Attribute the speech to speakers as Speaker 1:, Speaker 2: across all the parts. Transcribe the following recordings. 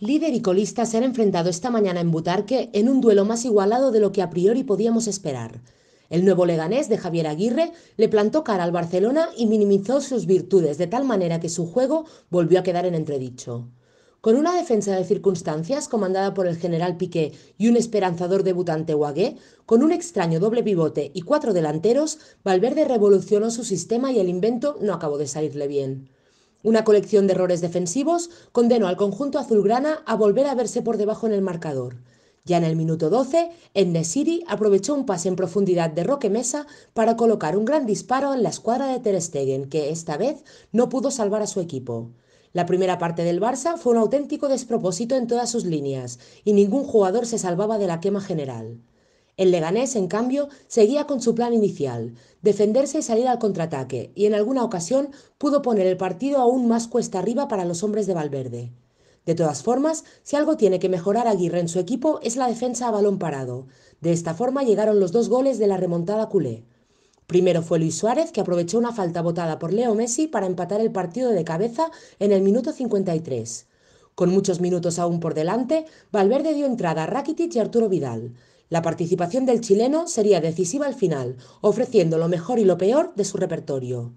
Speaker 1: Líder y colista se han enfrentado esta mañana en Butarque en un duelo más igualado de lo que a priori podíamos esperar. El nuevo leganés de Javier Aguirre le plantó cara al Barcelona y minimizó sus virtudes de tal manera que su juego volvió a quedar en entredicho. Con una defensa de circunstancias comandada por el general Piqué y un esperanzador debutante wagué con un extraño doble pivote y cuatro delanteros, Valverde revolucionó su sistema y el invento no acabó de salirle bien. Una colección de errores defensivos condenó al conjunto azulgrana a volver a verse por debajo en el marcador. Ya en el minuto 12, Endesiri aprovechó un pase en profundidad de Roque Mesa para colocar un gran disparo en la escuadra de Ter Stegen, que esta vez no pudo salvar a su equipo. La primera parte del Barça fue un auténtico despropósito en todas sus líneas y ningún jugador se salvaba de la quema general. El Leganés, en cambio, seguía con su plan inicial, defenderse y salir al contraataque, y en alguna ocasión pudo poner el partido aún más cuesta arriba para los hombres de Valverde. De todas formas, si algo tiene que mejorar Aguirre en su equipo es la defensa a balón parado. De esta forma llegaron los dos goles de la remontada culé. Primero fue Luis Suárez, que aprovechó una falta botada por Leo Messi para empatar el partido de cabeza en el minuto 53. Con muchos minutos aún por delante, Valverde dio entrada a Rakitic y Arturo Vidal. La participación del chileno sería decisiva al final, ofreciendo lo mejor y lo peor de su repertorio.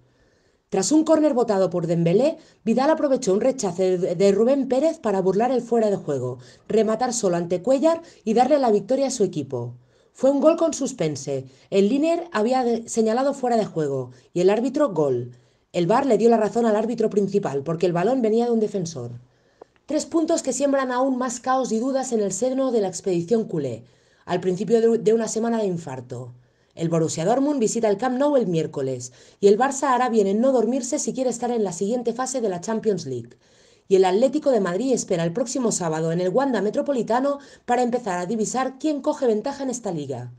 Speaker 1: Tras un córner votado por Dembélé, Vidal aprovechó un rechace de Rubén Pérez para burlar el fuera de juego, rematar solo ante Cuellar y darle la victoria a su equipo. Fue un gol con suspense. El Liner había señalado fuera de juego y el árbitro gol. El VAR le dio la razón al árbitro principal porque el balón venía de un defensor. Tres puntos que siembran aún más caos y dudas en el seno de la expedición culé al principio de una semana de infarto. El Borussia Dortmund visita el Camp Nou el miércoles y el Barça hará bien en no dormirse si quiere estar en la siguiente fase de la Champions League. Y el Atlético de Madrid espera el próximo sábado en el Wanda Metropolitano para empezar a divisar quién coge ventaja en esta liga.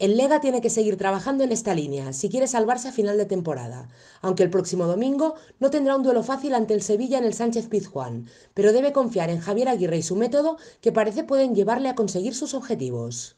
Speaker 1: El Lega tiene que seguir trabajando en esta línea si quiere salvarse a final de temporada, aunque el próximo domingo no tendrá un duelo fácil ante el Sevilla en el Sánchez Pizjuán, pero debe confiar en Javier Aguirre y su método que parece pueden llevarle a conseguir sus objetivos.